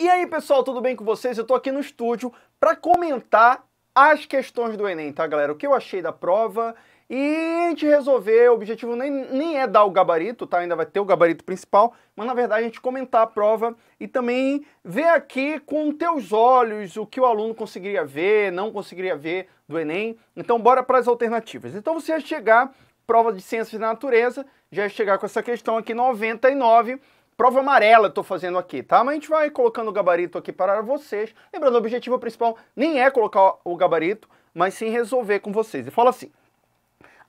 E aí, pessoal, tudo bem com vocês? Eu tô aqui no estúdio para comentar as questões do Enem, tá, galera? O que eu achei da prova e a gente resolver, o objetivo nem, nem é dar o gabarito, tá? Ainda vai ter o gabarito principal, mas na verdade a gente comentar a prova e também ver aqui com teus olhos o que o aluno conseguiria ver, não conseguiria ver do Enem. Então bora para as alternativas. Então você ia chegar, prova de ciências da natureza, já ia chegar com essa questão aqui 99, prova amarela eu tô fazendo aqui, tá? Mas a gente vai colocando o gabarito aqui para vocês. Lembrando, o objetivo principal nem é colocar o gabarito, mas sim resolver com vocês. E fala assim,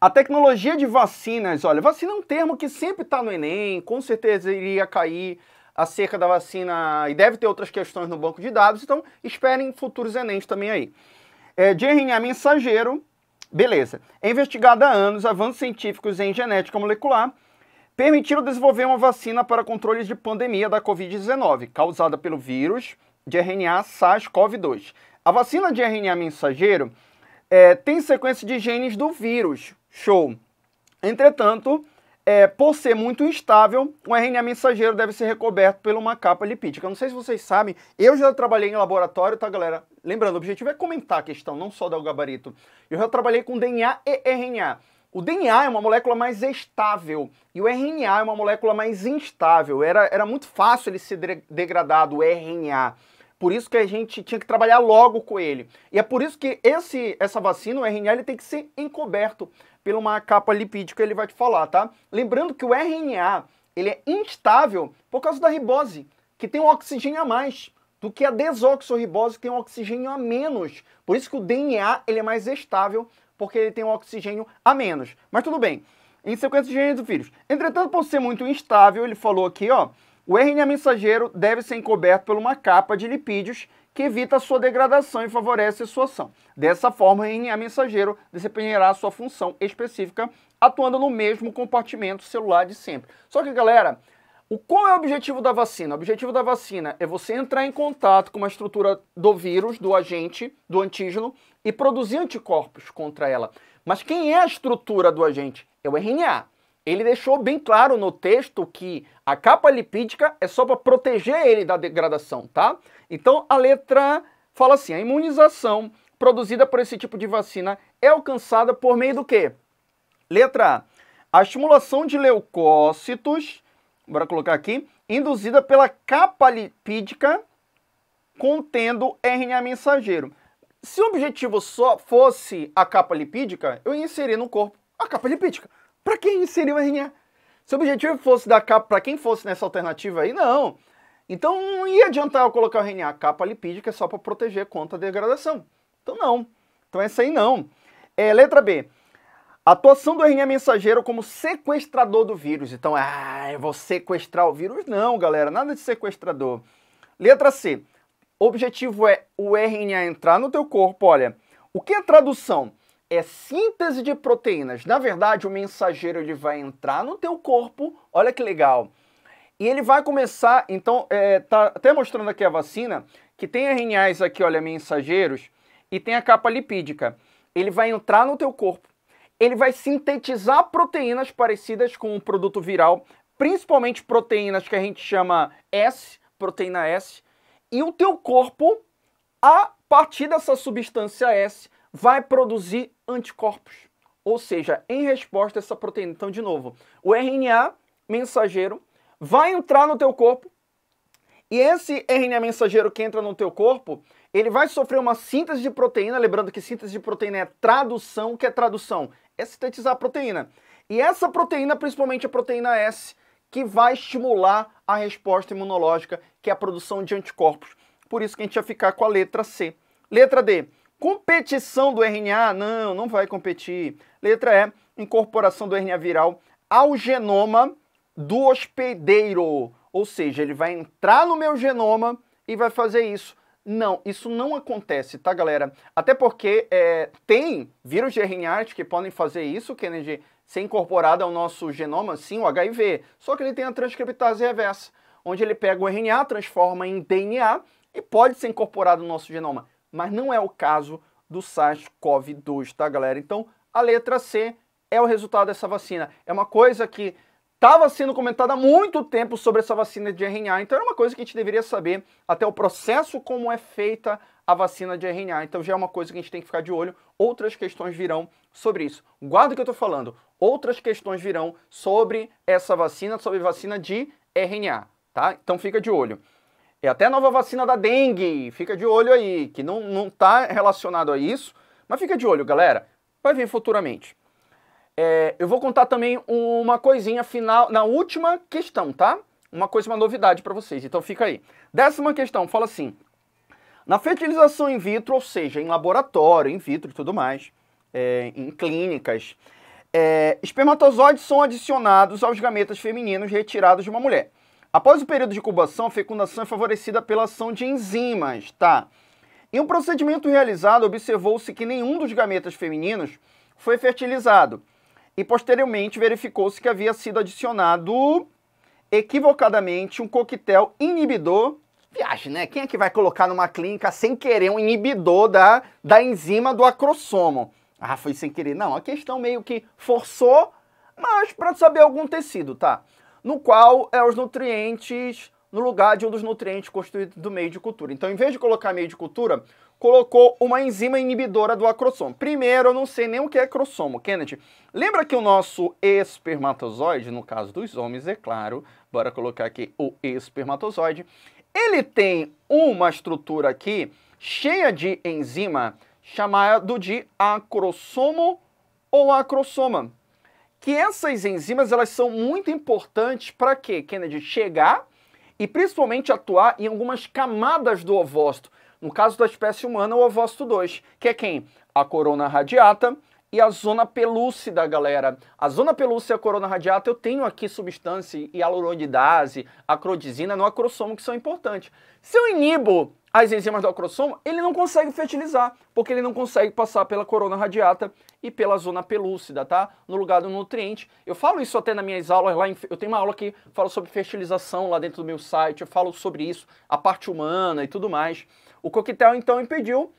a tecnologia de vacinas, olha, vacina é um termo que sempre está no Enem, com certeza iria cair acerca da vacina e deve ter outras questões no banco de dados, então esperem futuros Enems também aí. É, de RNA mensageiro, beleza. É investigada há anos avanços científicos em genética molecular permitiram desenvolver uma vacina para controles de pandemia da Covid-19, causada pelo vírus de RNA SARS-CoV-2. A vacina de RNA mensageiro é, tem sequência de genes do vírus, show. Entretanto, é, por ser muito instável, o RNA mensageiro deve ser recoberto por uma capa lipídica. Não sei se vocês sabem, eu já trabalhei em laboratório, tá, galera? Lembrando, o objetivo é comentar a questão, não só dar o gabarito. Eu já trabalhei com DNA e RNA. O DNA é uma molécula mais estável e o RNA é uma molécula mais instável. Era, era muito fácil ele ser de degradado, o RNA. Por isso que a gente tinha que trabalhar logo com ele. E é por isso que esse, essa vacina, o RNA, ele tem que ser encoberto por uma capa lipídica, ele vai te falar, tá? Lembrando que o RNA, ele é instável por causa da ribose, que tem um oxigênio a mais do que a desoxorribose, que tem um oxigênio a menos. Por isso que o DNA, ele é mais estável porque ele tem um oxigênio a menos. Mas tudo bem. Em sequência de gênero do vírus. Entretanto, por ser muito instável, ele falou aqui, ó, o RNA mensageiro deve ser encoberto por uma capa de lipídios que evita sua degradação e favorece sua ação. Dessa forma, o RNA mensageiro desempenhará sua função específica, atuando no mesmo compartimento celular de sempre. Só que, galera, o qual é o objetivo da vacina? O objetivo da vacina é você entrar em contato com uma estrutura do vírus, do agente, do antígeno e produzir anticorpos contra ela. Mas quem é a estrutura do agente? É o RNA. Ele deixou bem claro no texto que a capa lipídica é só para proteger ele da degradação, tá? Então a letra fala assim: a imunização produzida por esse tipo de vacina é alcançada por meio do quê? Letra A. A estimulação de leucócitos bora colocar aqui, induzida pela capa lipídica contendo RNA mensageiro. Se o objetivo só fosse a capa lipídica, eu inseriria no corpo a capa lipídica. Para quem inserir o RNA? Se o objetivo fosse dar capa para quem fosse nessa alternativa aí, não. Então não ia adiantar eu colocar o RNA. A capa lipídica é só para proteger contra a degradação. Então não. Então essa aí não. É, letra B atuação do RNA mensageiro como sequestrador do vírus. Então, ah, eu é vou sequestrar o vírus? Não, galera, nada de sequestrador. Letra C. Objetivo é o RNA entrar no teu corpo. Olha, o que é tradução? É síntese de proteínas. Na verdade, o mensageiro ele vai entrar no teu corpo. Olha que legal. E ele vai começar, então, é, tá até mostrando aqui a vacina, que tem RNAs aqui, olha, mensageiros, e tem a capa lipídica. Ele vai entrar no teu corpo ele vai sintetizar proteínas parecidas com o produto viral, principalmente proteínas que a gente chama S, proteína S, e o teu corpo, a partir dessa substância S, vai produzir anticorpos, ou seja, em resposta a essa proteína. Então, de novo, o RNA mensageiro vai entrar no teu corpo e esse RNA mensageiro que entra no teu corpo, ele vai sofrer uma síntese de proteína, lembrando que síntese de proteína é tradução, o que é tradução? é sintetizar proteína. E essa proteína, principalmente a proteína S, que vai estimular a resposta imunológica, que é a produção de anticorpos. Por isso que a gente ia ficar com a letra C. Letra D, competição do RNA? Não, não vai competir. Letra E, incorporação do RNA viral ao genoma do hospedeiro. Ou seja, ele vai entrar no meu genoma e vai fazer isso. Não, isso não acontece, tá, galera? Até porque é, tem vírus de RNA que podem fazer isso, Kennedy, ser incorporado ao nosso genoma, sim, o HIV. Só que ele tem a transcriptase reversa, onde ele pega o RNA, transforma em DNA e pode ser incorporado ao nosso genoma. Mas não é o caso do SARS-CoV-2, tá, galera? Então, a letra C é o resultado dessa vacina. É uma coisa que estava sendo comentada há muito tempo sobre essa vacina de RNA, então era uma coisa que a gente deveria saber até o processo como é feita a vacina de RNA. Então já é uma coisa que a gente tem que ficar de olho. Outras questões virão sobre isso. Guarda o que eu estou falando. Outras questões virão sobre essa vacina, sobre vacina de RNA, tá? Então fica de olho. E é até a nova vacina da dengue, fica de olho aí, que não está relacionado a isso, mas fica de olho, galera. Vai vir futuramente. É, eu vou contar também uma coisinha final, na última questão, tá? Uma coisa, uma novidade para vocês, então fica aí. Décima questão, fala assim, na fertilização in vitro, ou seja, em laboratório, in vitro e tudo mais, é, em clínicas, é, espermatozoides são adicionados aos gametas femininos retirados de uma mulher. Após o período de incubação, a fecundação é favorecida pela ação de enzimas, tá? Em um procedimento realizado, observou-se que nenhum dos gametas femininos foi fertilizado e posteriormente verificou-se que havia sido adicionado equivocadamente um coquetel inibidor. Viagem, né? Quem é que vai colocar numa clínica sem querer um inibidor da, da enzima do acrosomo? Ah, foi sem querer. Não, a questão meio que forçou, mas para saber algum tecido, tá? No qual é os nutrientes no lugar de um dos nutrientes construídos do meio de cultura. Então, em vez de colocar meio de cultura, colocou uma enzima inibidora do acrossomo. Primeiro, eu não sei nem o que é acrossomo, Kennedy. Lembra que o nosso espermatozoide, no caso dos homens, é claro, bora colocar aqui o espermatozoide, ele tem uma estrutura aqui cheia de enzima chamado de acrossomo ou acrossoma. Que essas enzimas elas são muito importantes para quê, Kennedy? Chegar e principalmente atuar em algumas camadas do ovócito no caso da espécie humana, o ovócito 2, que é quem? A corona radiata e a zona pelúcida, galera. A zona pelúcida e a corona radiata, eu tenho aqui substância hialuronidase, acrodizina no acrossomo, que são importantes. Se eu inibo as enzimas do acrossomo, ele não consegue fertilizar, porque ele não consegue passar pela corona radiata e pela zona pelúcida, tá? No lugar do nutriente. Eu falo isso até nas minhas aulas lá, em, eu tenho uma aula que fala sobre fertilização lá dentro do meu site, eu falo sobre isso, a parte humana e tudo mais. O coquetel então impediu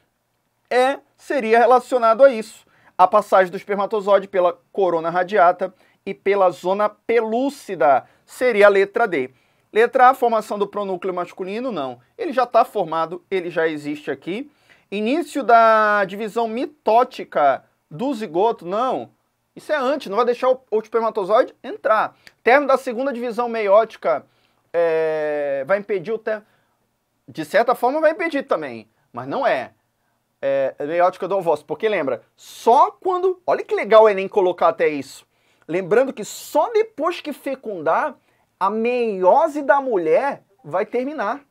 é seria relacionado a isso, a passagem do espermatozoide pela corona radiata e pela zona pelúcida, seria a letra D. Letra A, formação do pronúcleo masculino, não. Ele já está formado, ele já existe aqui. Início da divisão mitótica do zigoto, não. Isso é antes, não vai deixar o, o espermatozoide entrar. Termo da segunda divisão meiótica é, vai impedir o termo de certa forma, vai impedir também, mas não é. É, layout é que eu dou voz, porque lembra, só quando. Olha que legal o Enem colocar até isso. Lembrando que só depois que fecundar, a meiose da mulher vai terminar.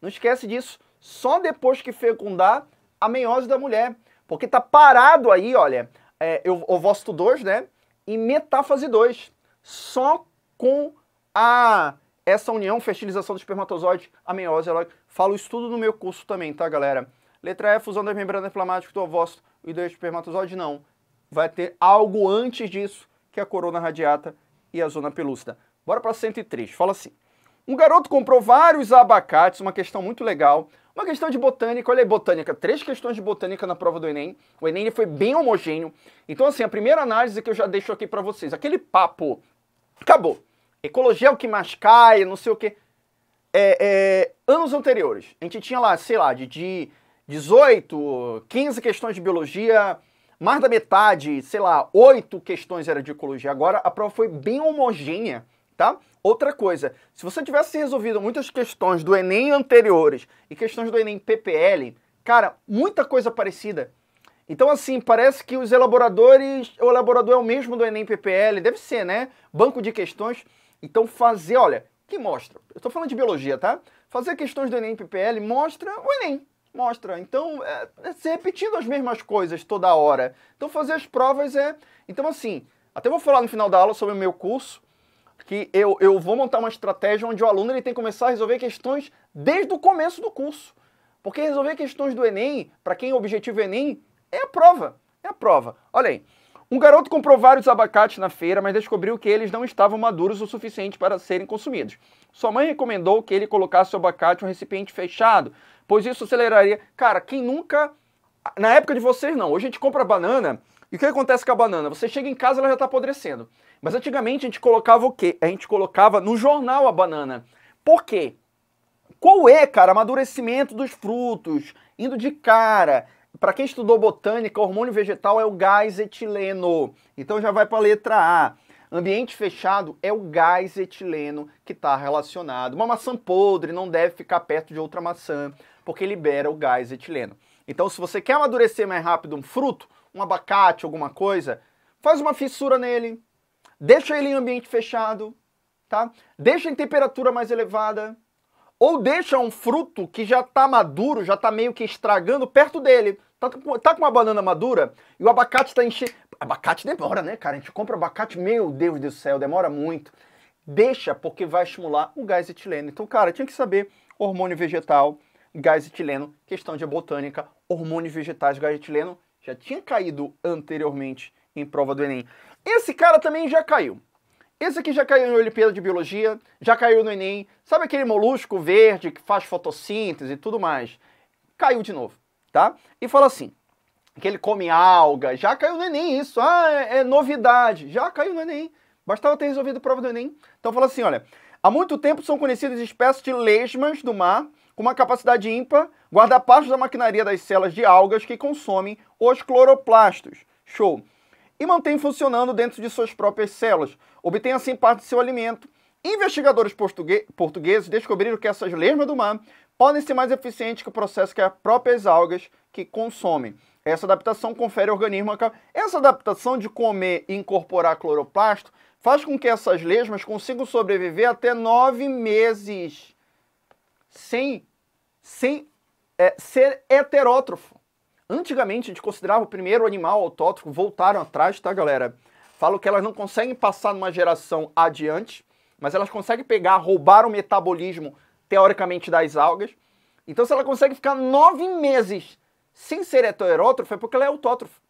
Não esquece disso. Só depois que fecundar, a meiose da mulher. Porque tá parado aí, olha, é, eu, ovócito 2, né? E metáfase 2. Só com a essa união, fertilização do espermatozoide, a meiose, ela Falo isso tudo no meu curso também, tá, galera? Letra E, fusão das membranas inflamáticas do ovócito e do espermatozoide, não. Vai ter algo antes disso, que é a corona radiata e a zona pelúcida. Bora para 103, fala assim. Um garoto comprou vários abacates, uma questão muito legal. Uma questão de botânica, olha aí, botânica, três questões de botânica na prova do Enem. O Enem foi bem homogêneo. Então, assim, a primeira análise que eu já deixo aqui para vocês, aquele papo, acabou. Ecologia é o que mais cai, não sei o quê é, é, anos anteriores, a gente tinha lá, sei lá, de, de 18, 15 questões de biologia, mais da metade, sei lá, 8 questões era de ecologia. Agora a prova foi bem homogênea, tá? Outra coisa, se você tivesse resolvido muitas questões do Enem anteriores e questões do Enem PPL, cara, muita coisa parecida. Então, assim, parece que os elaboradores, o elaborador é o mesmo do Enem PPL, deve ser, né? Banco de questões. Então, fazer, olha, que mostra. Eu estou falando de biologia, tá? Fazer questões do Enem PPL mostra o Enem. Mostra. Então, é, é se repetindo as mesmas coisas toda hora. Então, fazer as provas é. Então, assim, até vou falar no final da aula sobre o meu curso, que eu, eu vou montar uma estratégia onde o aluno ele tem que começar a resolver questões desde o começo do curso. Porque resolver questões do Enem, para quem é o objetivo Enem, é a prova. É a prova. Olha aí. Um garoto comprou vários abacates na feira, mas descobriu que eles não estavam maduros o suficiente para serem consumidos. Sua mãe recomendou que ele colocasse o abacate em um recipiente fechado, pois isso aceleraria. Cara, quem nunca. Na época de vocês, não. Hoje a gente compra banana. E o que acontece com a banana? Você chega em casa ela já está apodrecendo. Mas antigamente a gente colocava o quê? A gente colocava no jornal a banana. Por quê? Qual é, cara, amadurecimento dos frutos? Indo de cara. Para quem estudou botânica, hormônio vegetal é o gás etileno. Então já vai para a letra A. Ambiente fechado é o gás etileno que está relacionado. Uma maçã podre não deve ficar perto de outra maçã, porque libera o gás etileno. Então, se você quer amadurecer mais rápido um fruto, um abacate, alguma coisa, faz uma fissura nele, deixa ele em ambiente fechado, tá? Deixa em temperatura mais elevada, ou deixa um fruto que já está maduro, já está meio que estragando perto dele. Tá, tá com uma banana madura e o abacate está enchendo. Abacate demora, né, cara? A gente compra abacate, meu Deus do céu, demora muito. Deixa, porque vai estimular o gás etileno. Então, cara, tinha que saber hormônio vegetal, gás etileno, questão de botânica, hormônios vegetais, gás etileno. Já tinha caído anteriormente em prova do Enem. Esse cara também já caiu. Esse aqui já caiu na Olimpíada de Biologia, já caiu no Enem. Sabe aquele molusco verde que faz fotossíntese e tudo mais? Caiu de novo, tá? E fala assim, que ele come alga, já caiu no Enem isso. Ah, é, é novidade, já caiu no Enem. Bastava ter resolvido a prova do Enem. Então fala assim, olha, há muito tempo são conhecidas espécies de lesmas do mar com uma capacidade ímpar, guardar parte da maquinaria das células de algas que consomem os cloroplastos. Show! E mantém funcionando dentro de suas próprias células, obtém assim parte de seu alimento. Investigadores portugueses descobriram que essas lesmas do mar podem ser mais eficientes que o processo que as próprias algas que consomem. Essa adaptação confere ao organismo Essa adaptação de comer e incorporar cloroplasto faz com que essas lesmas consigam sobreviver até nove meses sem, sem é, ser heterótrofo. Antigamente a gente considerava o primeiro animal autótrofo. voltaram atrás, tá galera? Falo que elas não conseguem passar numa geração adiante, mas elas conseguem pegar, roubar o metabolismo, teoricamente, das algas. Então, se ela consegue ficar nove meses sem ser heterótrofo, é porque ela é autótrofo.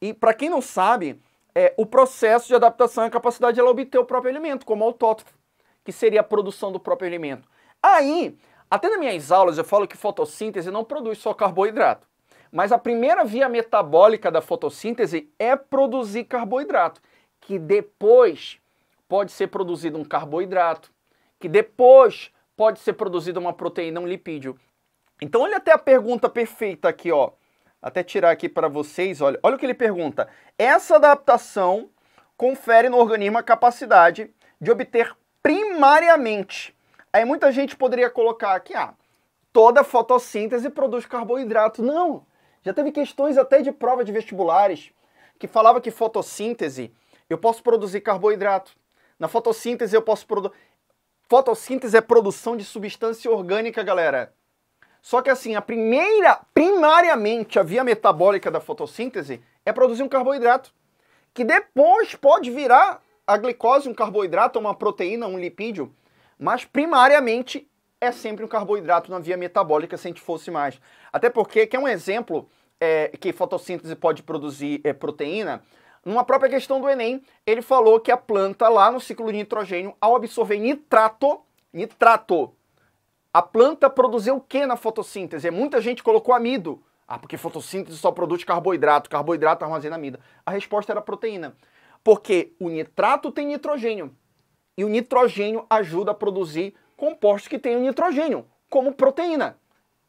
E para quem não sabe, é, o processo de adaptação é a capacidade dela ela obter o próprio alimento, como autótrofo, que seria a produção do próprio alimento. Aí, até nas minhas aulas eu falo que fotossíntese não produz só carboidrato. Mas a primeira via metabólica da fotossíntese é produzir carboidrato, que depois pode ser produzido um carboidrato, que depois pode ser produzida uma proteína, um lipídio. Então olha até a pergunta perfeita aqui, ó. Até tirar aqui para vocês, olha, olha o que ele pergunta. Essa adaptação confere no organismo a capacidade de obter primariamente. Aí muita gente poderia colocar aqui, ah, toda fotossíntese produz carboidrato. Não, já teve questões até de prova de vestibulares que falava que fotossíntese, eu posso produzir carboidrato. Na fotossíntese eu posso produzir Fotossíntese é produção de substância orgânica, galera. Só que assim, a primeira, primariamente, a via metabólica da fotossíntese é produzir um carboidrato, que depois pode virar a glicose, um carboidrato, uma proteína, um lipídio, mas primariamente é sempre um carboidrato na via metabólica se a gente fosse mais. Até porque, que é um exemplo é, que fotossíntese pode produzir é, proteína, numa própria questão do Enem, ele falou que a planta lá no ciclo de nitrogênio, ao absorver nitrato, nitrato, a planta produziu o que na fotossíntese? Muita gente colocou amido. Ah, porque fotossíntese só produz carboidrato, carboidrato armazena amida. A resposta era proteína. Porque o nitrato tem nitrogênio. E o nitrogênio ajuda a produzir compostos que tenham nitrogênio, como proteína.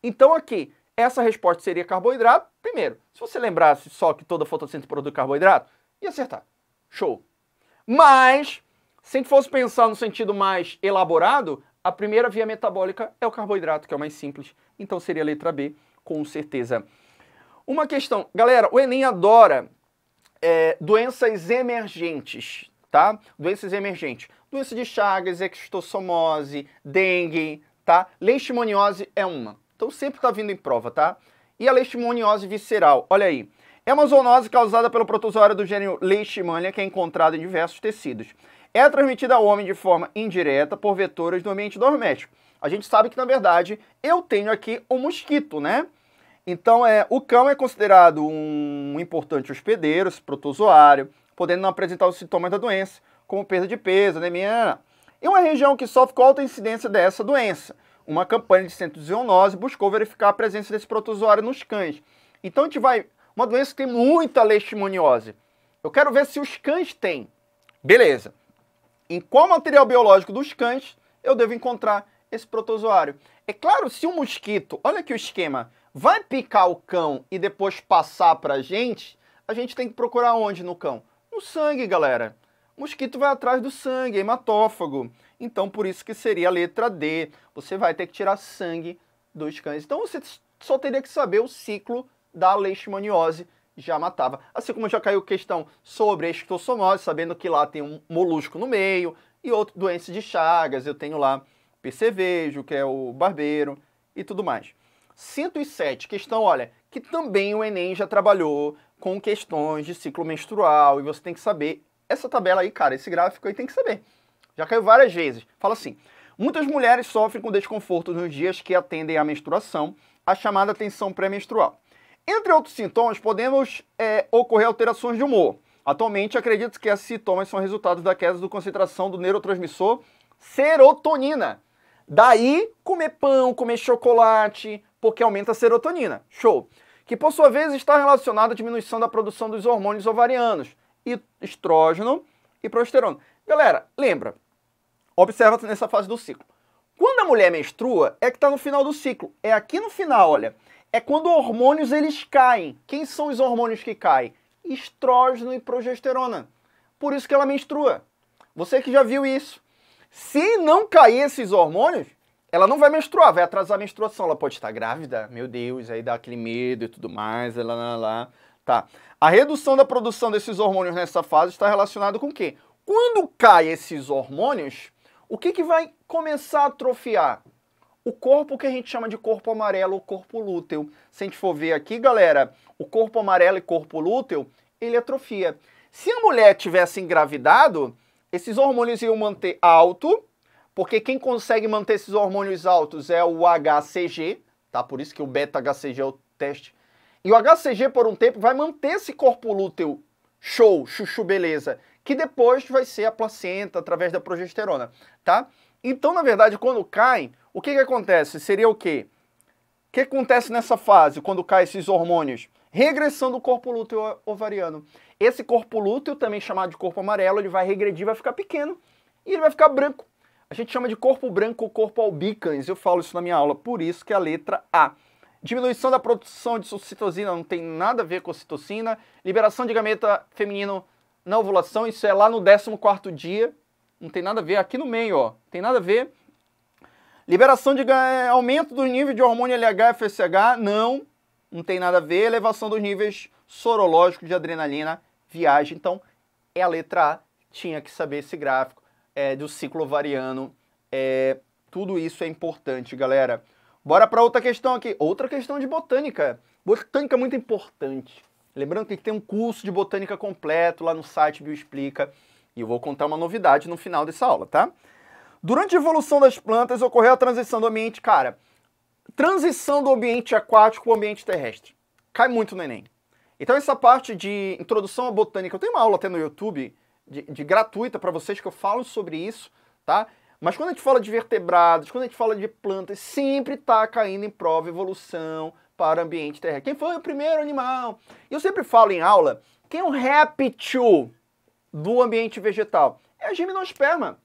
Então aqui, essa resposta seria carboidrato, primeiro. Se você lembrasse só que toda fotossíntese produz carboidrato, ia acertar. Show. Mas, se a gente fosse pensar no sentido mais elaborado, a primeira via metabólica é o carboidrato, que é o mais simples. Então seria a letra B, com certeza. Uma questão, galera, o Enem adora é, doenças emergentes tá? Doenças emergentes. Doença de Chagas, extossomose, dengue, tá? Leishmaniose é uma. Então sempre tá vindo em prova, tá? E a leishmaniose visceral, olha aí. É uma zoonose causada pelo protozoário do gênero Leishmania, que é encontrado em diversos tecidos. É transmitida ao homem de forma indireta por vetores do ambiente doméstico. A gente sabe que, na verdade, eu tenho aqui o um mosquito, né? Então, é, o cão é considerado um importante hospedeiro, protozoário podendo não apresentar os sintomas da doença, como perda de peso, anemia. Né, né, né. Em uma região que sofre com alta incidência dessa doença, uma campanha de centro de zoonose buscou verificar a presença desse protozoário nos cães. Então a gente vai. Uma doença que tem muita leishmaniose. Eu quero ver se os cães têm. Beleza. Em qual material biológico dos cães eu devo encontrar esse protozoário? É claro, se um mosquito, olha aqui o esquema, vai picar o cão e depois passar para a gente, a gente tem que procurar onde no cão? no sangue, galera. O mosquito vai atrás do sangue, hematófago. Então, por isso que seria a letra D. Você vai ter que tirar sangue dos cães. Então, você só teria que saber o ciclo da leishmaniose já matava. Assim como já caiu questão sobre a esquistossomose, sabendo que lá tem um molusco no meio, e outra doença de Chagas, eu tenho lá percevejo, que é o barbeiro, e tudo mais. 107, questão, olha, que também o Enem já trabalhou, com questões de ciclo menstrual e você tem que saber essa tabela aí, cara, esse gráfico aí tem que saber. Já caiu várias vezes. Fala assim: muitas mulheres sofrem com desconforto nos dias que atendem à menstruação, a chamada tensão pré-menstrual. Entre outros sintomas, podemos é, ocorrer alterações de humor. Atualmente, acredito que esses sintomas são resultados da queda da concentração do neurotransmissor serotonina. Daí, comer pão, comer chocolate, porque aumenta a serotonina. Show que por sua vez está relacionado à diminuição da produção dos hormônios ovarianos, estrógeno e progesterona. Galera, lembra, observa nessa fase do ciclo. Quando a mulher menstrua, é que está no final do ciclo. É aqui no final, olha. É quando hormônios eles caem. Quem são os hormônios que caem? Estrógeno e progesterona. Por isso que ela menstrua. Você que já viu isso. Se não cair esses hormônios, ela não vai menstruar, vai atrasar a menstruação. Ela pode estar grávida, meu Deus, aí dá aquele medo e tudo mais, lá, lá, lá. Tá. A redução da produção desses hormônios nessa fase está relacionada com o quê? Quando cai esses hormônios, o que, que vai começar a atrofiar? O corpo que a gente chama de corpo amarelo, o corpo lúteo. Se a gente for ver aqui, galera, o corpo amarelo e corpo lúteo, ele atrofia. Se a mulher tivesse engravidado, esses hormônios iam manter alto porque quem consegue manter esses hormônios altos é o HCG, tá? Por isso que o beta-HCG é o teste. E o HCG, por um tempo, vai manter esse corpo lúteo show, chuchu beleza, que depois vai ser a placenta através da progesterona, tá? Então, na verdade, quando cai, o que, que acontece? Seria o quê? O que acontece nessa fase, quando cai esses hormônios? Regressão do corpo lúteo ovariano. Esse corpo lúteo, também chamado de corpo amarelo, ele vai regredir, vai ficar pequeno e ele vai ficar branco. A gente chama de corpo branco ou corpo albicans, eu falo isso na minha aula, por isso que a letra A. Diminuição da produção de ocitocina não tem nada a ver com citocina. Liberação de gameta feminino na ovulação, isso é lá no 14º dia, não tem nada a ver, aqui no meio, ó, tem nada a ver. Liberação de é, aumento do nível de hormônio LH e FSH, não, não tem nada a ver. Elevação dos níveis sorológicos de adrenalina, viagem. Então, é a letra A, tinha que saber esse gráfico é, do ciclo ovariano. É, tudo isso é importante, galera. Bora para outra questão aqui. Outra questão de botânica. Botânica é muito importante. Lembrando que tem um curso de botânica completo lá no site Bioexplica. E eu vou contar uma novidade no final dessa aula, tá? Durante a evolução das plantas ocorreu a transição do ambiente, cara. Transição do ambiente aquático para o ambiente terrestre. Cai muito no Enem. Então essa parte de introdução à botânica, eu tenho uma aula até no YouTube de, de gratuita para vocês que eu falo sobre isso, tá? Mas quando a gente fala de vertebrados, quando a gente fala de plantas, sempre está caindo em prova evolução para o ambiente terrestre. Quem foi o primeiro animal? Eu sempre falo em aula, quem é um réptil do ambiente vegetal? É a gimnosperma.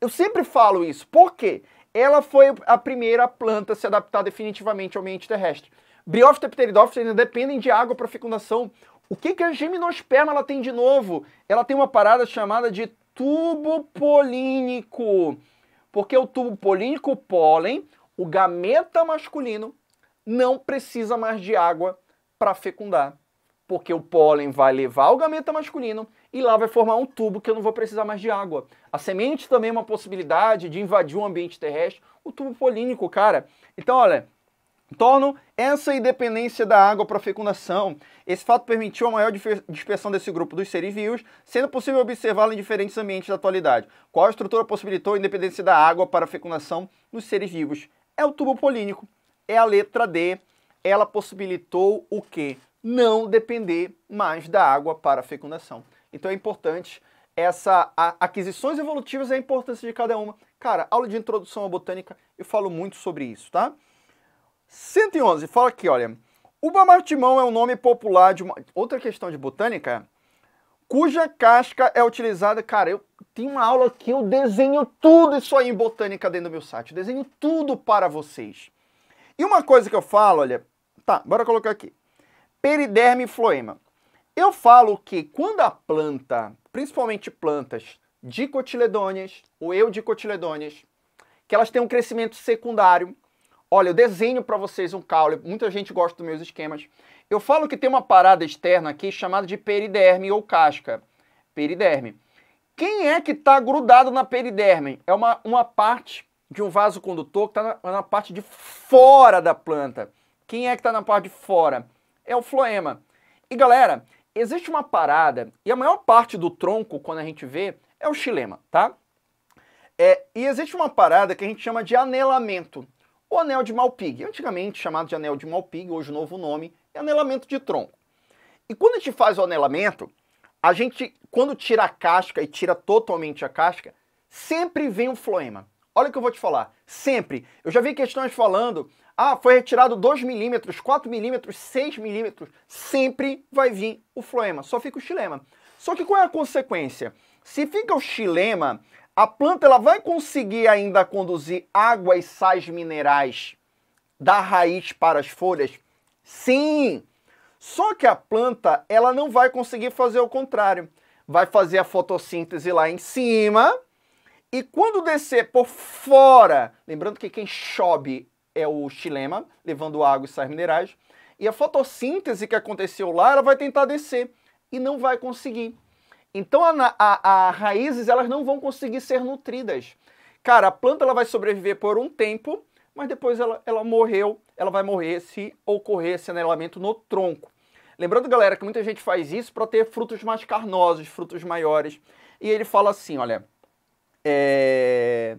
Eu sempre falo isso, porque ela foi a primeira planta a se adaptar definitivamente ao ambiente terrestre. Briófita e pteridófita ainda dependem de água para fecundação. O que, que a gimnosperma ela tem de novo? Ela tem uma parada chamada de tubo polínico. Porque o tubo polínico, o pólen, o gameta masculino, não precisa mais de água para fecundar. Porque o pólen vai levar o gameta masculino e lá vai formar um tubo que eu não vou precisar mais de água. A semente também é uma possibilidade de invadir o um ambiente terrestre, o tubo polínico, cara. Então, olha, Torno essa independência da água para a fecundação. Esse fato permitiu a maior dispersão desse grupo dos seres vivos, sendo possível observá-la em diferentes ambientes da atualidade. Qual estrutura possibilitou a independência da água para a fecundação nos seres vivos? É o tubo polínico, é a letra D. Ela possibilitou o quê? Não depender mais da água para a fecundação. Então é importante essa a, aquisições evolutivas e a importância de cada uma. Cara, aula de introdução à botânica, eu falo muito sobre isso, tá? 111, fala aqui, olha. o martimão é um nome popular de uma... Outra questão de botânica, cuja casca é utilizada... Cara, eu tenho uma aula que eu desenho tudo isso aí em botânica dentro do meu site. Eu desenho tudo para vocês. E uma coisa que eu falo, olha... Tá, bora colocar aqui. Periderme floema. Eu falo que quando a planta, principalmente plantas dicotiledôneas ou eudicotiledôneas, que elas têm um crescimento secundário, Olha, eu desenho para vocês um caule, muita gente gosta dos meus esquemas. Eu falo que tem uma parada externa aqui chamada de periderme ou casca. Periderme. Quem é que está grudado na periderme? É uma, uma parte de um vaso condutor que está na, na, parte de fora da planta. Quem é que está na parte de fora? É o floema. E galera, existe uma parada, e a maior parte do tronco, quando a gente vê, é o xilema, tá? É, e existe uma parada que a gente chama de anelamento. O anel de Malpig, antigamente chamado de anel de Malpig, hoje o novo nome, é anelamento de tronco. E quando a gente faz o anelamento, a gente, quando tira a casca e tira totalmente a casca, sempre vem o floema. Olha o que eu vou te falar. Sempre. Eu já vi questões falando, ah, foi retirado 2 milímetros, 4 milímetros, 6 milímetros. Sempre vai vir o floema, só fica o xilema. Só que qual é a consequência? Se fica o xilema, a planta ela vai conseguir ainda conduzir água e sais minerais da raiz para as folhas? Sim. Só que a planta ela não vai conseguir fazer o contrário. Vai fazer a fotossíntese lá em cima e quando descer por fora, lembrando que quem chove é o xilema, levando água e sais minerais, e a fotossíntese que aconteceu lá, ela vai tentar descer e não vai conseguir. Então a, a, a, raízes elas não vão conseguir ser nutridas. Cara, a planta ela vai sobreviver por um tempo, mas depois ela, ela morreu, ela vai morrer se ocorrer esse anelamento no tronco. Lembrando, galera, que muita gente faz isso para ter frutos mais carnosos, frutos maiores. E ele fala assim, olha, é...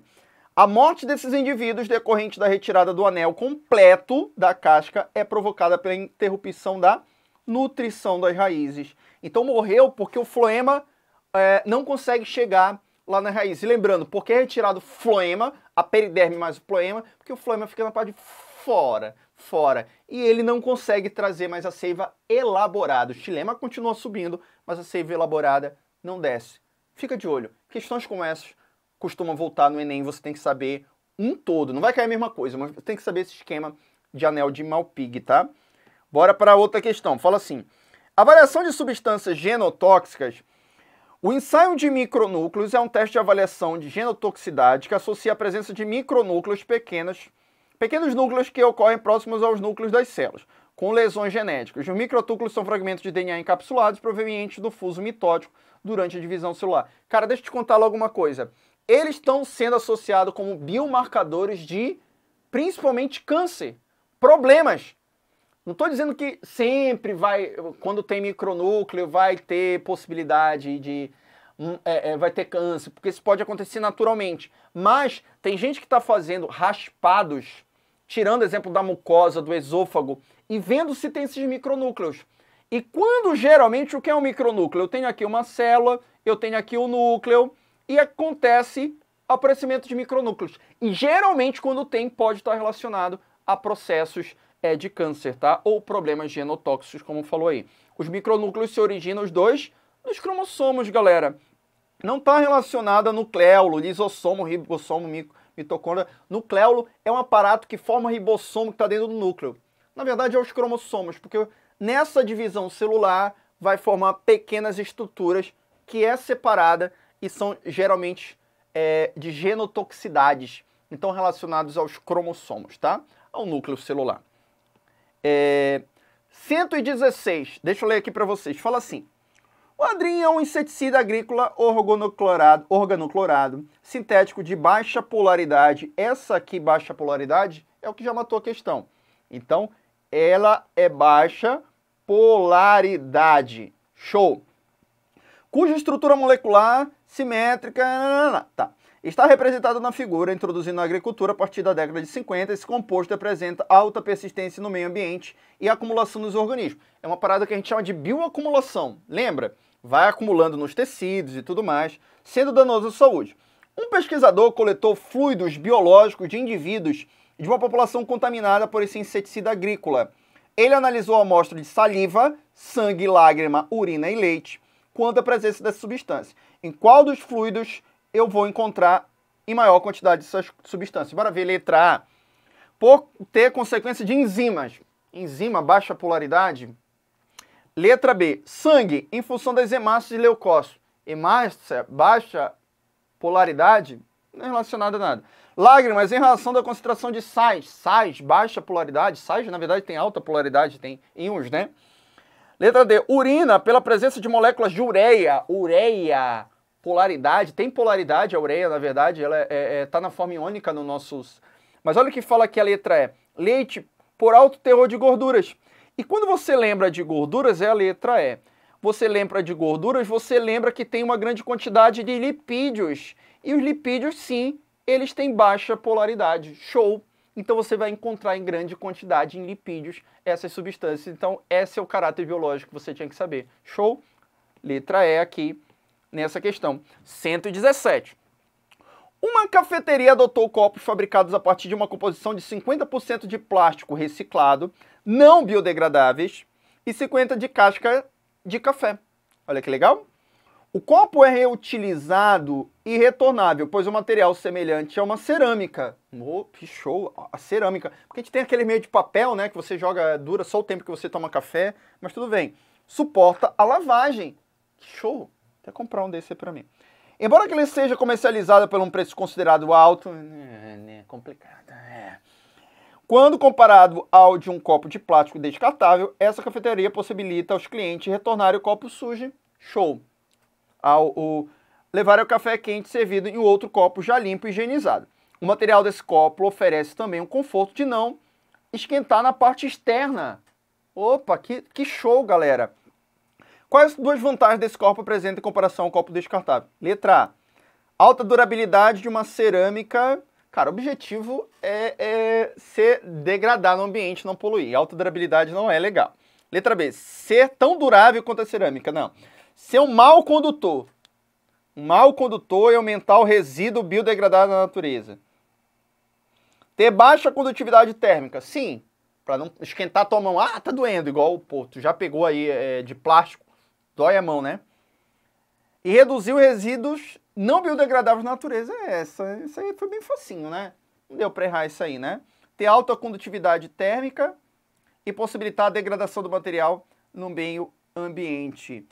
a morte desses indivíduos decorrente da retirada do anel completo da casca é provocada pela interrupção da nutrição das raízes então morreu porque o floema é, não consegue chegar lá na raiz. E lembrando, por que é retirado o floema, a periderme mais o floema? Porque o floema fica na parte de fora, fora. E ele não consegue trazer mais a seiva elaborada. O xilema continua subindo, mas a seiva elaborada não desce. Fica de olho. Questões como essas costumam voltar no Enem, você tem que saber um todo. Não vai cair a mesma coisa, mas tem que saber esse esquema de anel de Malpig, tá? Bora para outra questão. Fala assim: avaliação de substâncias genotóxicas. O ensaio de micronúcleos é um teste de avaliação de genotoxicidade que associa a presença de micronúcleos pequenos, pequenos núcleos que ocorrem próximos aos núcleos das células, com lesões genéticas. Os microtúculos são fragmentos de DNA encapsulados provenientes do fuso mitótico durante a divisão celular. Cara, deixa eu te contar logo uma coisa. Eles estão sendo associados como biomarcadores de principalmente câncer, problemas não estou dizendo que sempre vai, quando tem micronúcleo, vai ter possibilidade de. Hum, é, é, vai ter câncer, porque isso pode acontecer naturalmente. Mas tem gente que está fazendo raspados, tirando exemplo da mucosa, do esôfago, e vendo se tem esses micronúcleos. E quando geralmente o que é um micronúcleo? Eu tenho aqui uma célula, eu tenho aqui o um núcleo, e acontece aparecimento de micronúcleos. E geralmente, quando tem, pode estar relacionado a processos é de câncer, tá? Ou problemas genotóxicos, como falou aí. Os micronúcleos se originam os dois dos cromossomos, galera. Não está relacionada no cléulo, lisossomo, ribossomo, mitocôndria. Nucleolo é um aparato que forma ribossomo que está dentro do núcleo. Na verdade, é os cromossomos, porque nessa divisão celular vai formar pequenas estruturas que é separada e são geralmente é, de genotoxicidades, então relacionados aos cromossomos, tá? Ao núcleo celular. É, 116, deixa eu ler aqui para vocês, fala assim. O adrim é um inseticida agrícola organoclorado, organoclorado, sintético de baixa polaridade. Essa aqui, baixa polaridade, é o que já matou a questão. Então, ela é baixa polaridade. Show! Cuja estrutura molecular simétrica... Tá. Está representado na figura, introduzindo a agricultura a partir da década de 50, esse composto apresenta alta persistência no meio ambiente e acumulação nos organismos. É uma parada que a gente chama de bioacumulação. Lembra? Vai acumulando nos tecidos e tudo mais, sendo danoso à saúde. Um pesquisador coletou fluidos biológicos de indivíduos de uma população contaminada por esse inseticida agrícola. Ele analisou a amostra de saliva, sangue, lágrima, urina e leite quanto à presença dessa substância. Em qual dos fluidos eu vou encontrar em maior quantidade essas substâncias. Bora ver letra A. Por ter consequência de enzimas. Enzima, baixa polaridade. Letra B. Sangue, em função das hemácias e leucócitos. Hemácia, baixa polaridade, não é relacionada a nada. Lágrimas, em relação da concentração de sais. Sais, baixa polaridade. Sais, na verdade, tem alta polaridade, tem íons, né? Letra D. Urina, pela presença de moléculas de ureia. Ureia polaridade, tem polaridade, a ureia, na verdade, ela está é, é, é, tá na forma iônica no nossos. Mas olha o que fala que a letra é: leite por alto teor de gorduras. E quando você lembra de gorduras, é a letra E. Você lembra de gorduras, você lembra que tem uma grande quantidade de lipídios. E os lipídios, sim, eles têm baixa polaridade. Show! Então você vai encontrar em grande quantidade em lipídios essas substâncias. Então, esse é o caráter biológico que você tinha que saber. Show? Letra E aqui nessa questão. 117. Uma cafeteria adotou copos fabricados a partir de uma composição de 50% de plástico reciclado, não biodegradáveis, e 50% de casca de café. Olha que legal! O copo é reutilizado e retornável, pois o material semelhante é uma cerâmica. Oh, que show! A cerâmica. Porque a gente tem aquele meio de papel, né? Que você joga, dura só o tempo que você toma café, mas tudo bem. Suporta a lavagem. Que show! até comprar um desse para mim. Embora que ele seja comercializado por um preço considerado alto, né, né, é complicado, é. Quando comparado ao de um copo de plástico descartável, essa cafeteria possibilita aos clientes retornar o copo sujo, show, ao, levar o café quente servido em outro copo já limpo e higienizado. O material desse copo oferece também o um conforto de não esquentar na parte externa. Opa, que, que show, galera! Quais duas vantagens desse copo apresenta em comparação ao copo descartável? Letra A. Alta durabilidade de uma cerâmica. Cara, o objetivo é, é se degradar no ambiente, não poluir. Alta durabilidade não é legal. Letra B. Ser tão durável quanto a cerâmica. Não. Ser um mau condutor. Um mau condutor e aumentar o resíduo biodegradável na natureza. Ter baixa condutividade térmica. Sim, para não esquentar tua mão. Ah, tá doendo, igual pô, tu já pegou aí é, de plástico Dói a mão, né? E reduziu resíduos não biodegradáveis na natureza. É essa. Isso aí foi bem facinho, né? Não deu para errar isso aí, né? Ter alta condutividade térmica e possibilitar a degradação do material no meio ambiente.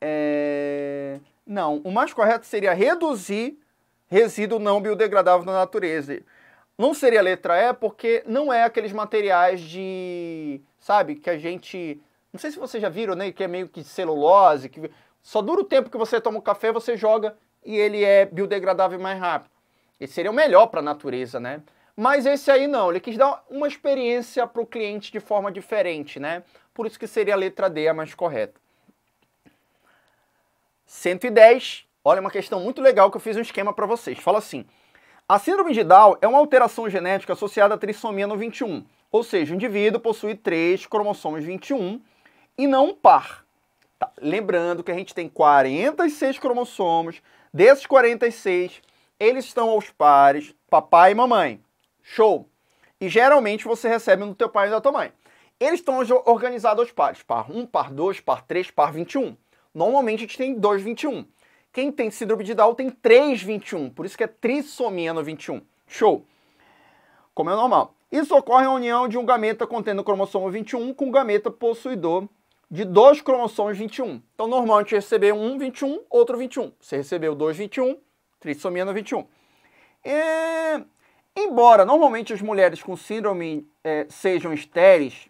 É... Não, o mais correto seria reduzir resíduo não biodegradável na natureza. Não seria a letra E, porque não é aqueles materiais de, sabe, que a gente não sei se vocês já viram, né? Que é meio que celulose, que só dura o tempo que você toma o café, você joga e ele é biodegradável mais rápido. Esse seria o melhor para a natureza, né? Mas esse aí não, ele quis dar uma experiência para o cliente de forma diferente, né? Por isso que seria a letra D a mais correta. 110, olha uma questão muito legal que eu fiz um esquema para vocês. Fala assim, a síndrome de Down é uma alteração genética associada à trissomia no 21, ou seja, o indivíduo possui três cromossomos 21 e não um par. Tá. Lembrando que a gente tem 46 cromossomos, desses 46, eles estão aos pares, papai e mamãe. Show! E geralmente você recebe no do teu pai e da tua mãe. Eles estão organizados aos pares, par 1, par 2, par 3, par 21. Normalmente a gente tem 2, 21. Quem tem síndrome de Down tem 3, 21, por isso que é trissomia no 21. Show! Como é normal. Isso ocorre a união de um gameta contendo o cromossomo 21 com o gameta possuidor de dois cromossomos 21. Então, normalmente receber um 21, outro 21. Você recebeu dois 21, trissomia no 21. E, é, embora normalmente as mulheres com síndrome é, sejam estéreis,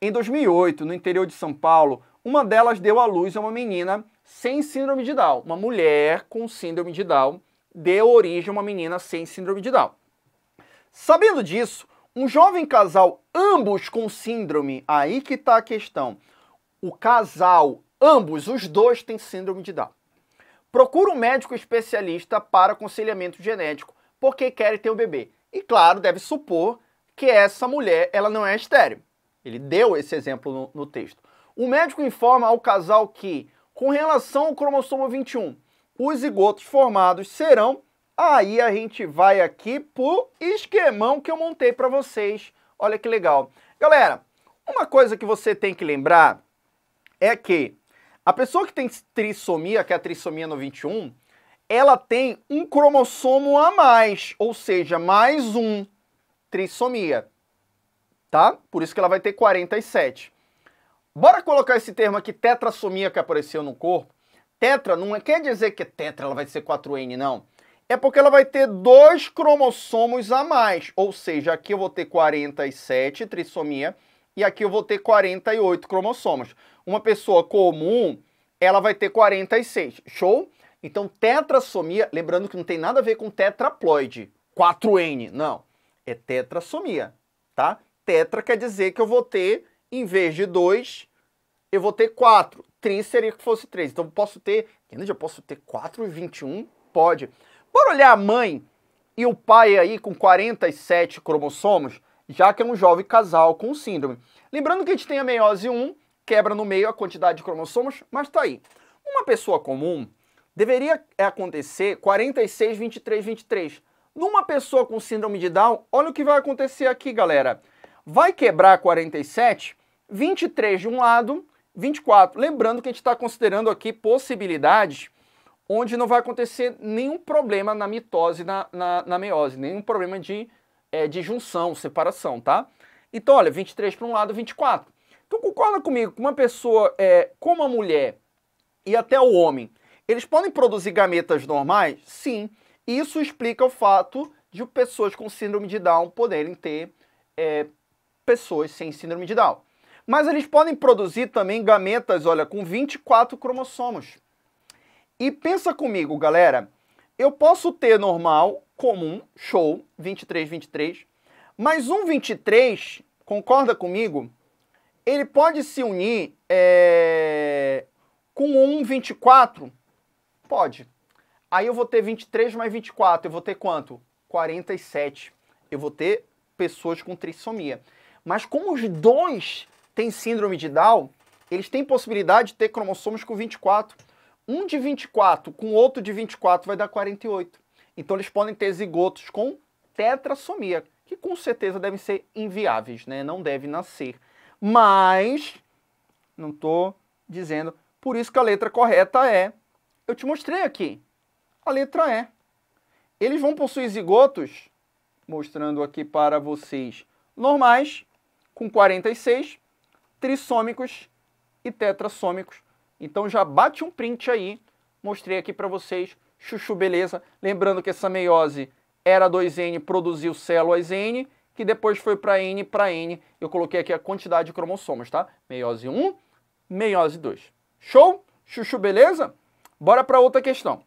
em 2008, no interior de São Paulo, uma delas deu à luz a uma menina sem síndrome de Down. Uma mulher com síndrome de Down deu origem a uma menina sem síndrome de Down. Sabendo disso, um jovem casal, ambos com síndrome, aí que está a questão o casal, ambos os dois têm síndrome de Down. Procura um médico especialista para aconselhamento genético, porque quer ter o um bebê. E claro, deve supor que essa mulher ela não é estéreo. Ele deu esse exemplo no, no texto. O médico informa ao casal que, com relação ao cromossomo 21, os zigotos formados serão. Aí a gente vai aqui pro esquemão que eu montei para vocês. Olha que legal. Galera, uma coisa que você tem que lembrar é que a pessoa que tem trissomia, que é a trissomia no 21, ela tem um cromossomo a mais, ou seja, mais um trissomia, tá? Por isso que ela vai ter 47. Bora colocar esse termo aqui, tetrassomia, que apareceu no corpo. Tetra não é, quer dizer que é tetra ela vai ser 4N, não. É porque ela vai ter dois cromossomos a mais, ou seja, aqui eu vou ter 47 trissomia e aqui eu vou ter 48 cromossomos. Uma pessoa comum, ela vai ter 46. Show? Então, tetrassomia, lembrando que não tem nada a ver com tetraploide, 4N, não. É tetrassomia, tá? Tetra quer dizer que eu vou ter, em vez de 2, eu vou ter 4. Tri seria que fosse 3. Então, eu posso ter, eu posso ter 4 e 21? Pode. Bora olhar a mãe e o pai aí com 47 cromossomos, já que é um jovem casal com síndrome. Lembrando que a gente tem a meiose 1, quebra no meio a quantidade de cromossomos, mas tá aí. Uma pessoa comum deveria é, acontecer 46, 23, 23. Numa pessoa com síndrome de Down, olha o que vai acontecer aqui, galera. Vai quebrar 47, 23 de um lado, 24. Lembrando que a gente está considerando aqui possibilidades onde não vai acontecer nenhum problema na mitose, na, na, na meiose, nenhum problema de, é, de junção, separação, tá? Então, olha, 23 para um lado, 24. Então concorda comigo que uma pessoa é, como a mulher e até o homem, eles podem produzir gametas normais? Sim. Isso explica o fato de pessoas com síndrome de Down poderem ter é, pessoas sem síndrome de Down. Mas eles podem produzir também gametas, olha, com 24 cromossomos. E pensa comigo, galera, eu posso ter normal, comum, show, 23, 23, mas um 23, concorda comigo, ele pode se unir é, com um 24? Pode. Aí eu vou ter 23 mais 24, eu vou ter quanto? 47. Eu vou ter pessoas com trissomia. Mas como os dois têm síndrome de Down, eles têm possibilidade de ter cromossomos com 24. Um de 24 com outro de 24 vai dar 48. Então eles podem ter zigotos com tetrassomia, que com certeza devem ser inviáveis, né? Não deve nascer mas não estou dizendo. Por isso que a letra correta é. Eu te mostrei aqui. A letra é. Eles vão possuir zigotos, mostrando aqui para vocês, normais, com 46, trissômicos e tetrassômicos. Então já bate um print aí. Mostrei aqui para vocês. Chuchu, beleza? Lembrando que essa meiose era 2N, produziu células N que depois foi para N, para N. Eu coloquei aqui a quantidade de cromossomos, tá? Meiose 1, meiose 2. Show? Chuchu, beleza? Bora para outra questão.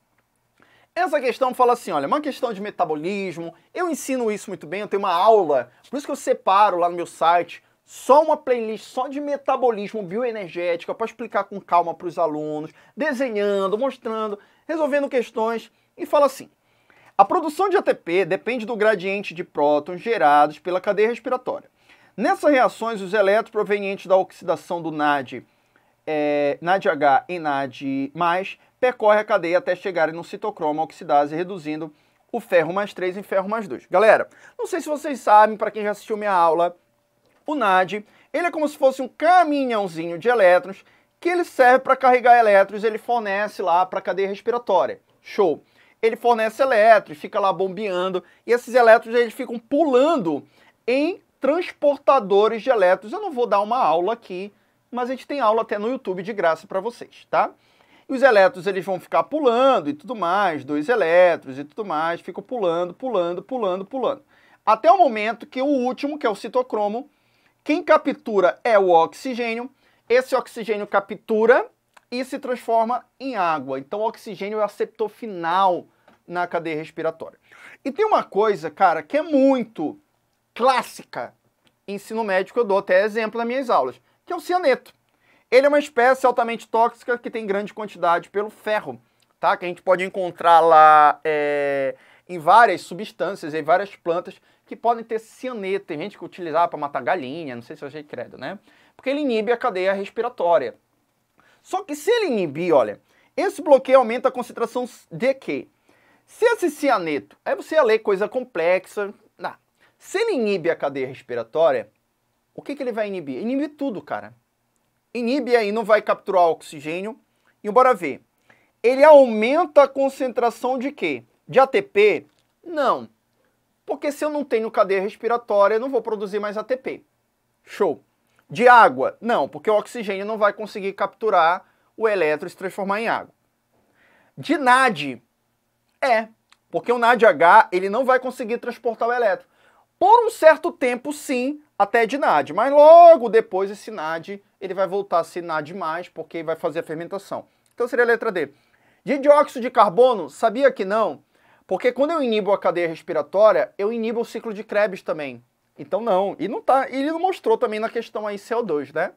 Essa questão fala assim, olha, é uma questão de metabolismo, eu ensino isso muito bem, eu tenho uma aula, por isso que eu separo lá no meu site só uma playlist só de metabolismo bioenergético para explicar com calma para os alunos, desenhando, mostrando, resolvendo questões e fala assim: a produção de ATP depende do gradiente de prótons gerados pela cadeia respiratória. Nessas reações, os elétrons provenientes da oxidação do NAD, é, NADH e NAD+, percorre a cadeia até chegarem no citocromo oxidase, reduzindo o ferro mais 3 em ferro mais 2. Galera, não sei se vocês sabem, para quem já assistiu minha aula, o NAD, ele é como se fosse um caminhãozinho de elétrons que ele serve para carregar elétrons, ele fornece lá para a cadeia respiratória. Show! ele fornece elétrons, fica lá bombeando, e esses elétrons eles ficam pulando em transportadores de elétrons. Eu não vou dar uma aula aqui, mas a gente tem aula até no YouTube de graça para vocês, tá? E os elétrons eles vão ficar pulando e tudo mais, dois elétrons e tudo mais, ficam pulando, pulando, pulando, pulando. Até o momento que o último, que é o citocromo, quem captura é o oxigênio. Esse oxigênio captura e se transforma em água. Então, o oxigênio é o aceptor final na cadeia respiratória. E tem uma coisa, cara, que é muito clássica ensino médico, eu dou até exemplo nas minhas aulas, que é o cianeto. Ele é uma espécie altamente tóxica que tem grande quantidade pelo ferro, tá? Que a gente pode encontrar lá é, em várias substâncias, em várias plantas que podem ter cianeto. Tem gente que utilizava para matar galinha, não sei se eu achei credo, né? Porque ele inibe a cadeia respiratória. Só que se ele inibir, olha, esse bloqueio aumenta a concentração de quê? Se esse cianeto é você ler coisa complexa, não. se ele inibe a cadeia respiratória, o que, que ele vai inibir? Inibe tudo, cara. Inibe aí, não vai capturar oxigênio. E bora ver. Ele aumenta a concentração de quê? De ATP? Não. Porque se eu não tenho cadeia respiratória, eu não vou produzir mais ATP. Show. De água? Não, porque o oxigênio não vai conseguir capturar o elétron e se transformar em água. De NAD? É, porque o NADH ele não vai conseguir transportar o elétron. Por um certo tempo, sim, até de NAD, mas logo depois esse NAD ele vai voltar a ser NAD+, porque vai fazer a fermentação. Então seria a letra D. De dióxido de carbono, sabia que não? Porque quando eu inibo a cadeia respiratória, eu inibo o ciclo de Krebs também. Então não, e não tá, ele não mostrou também na questão aí CO2, né?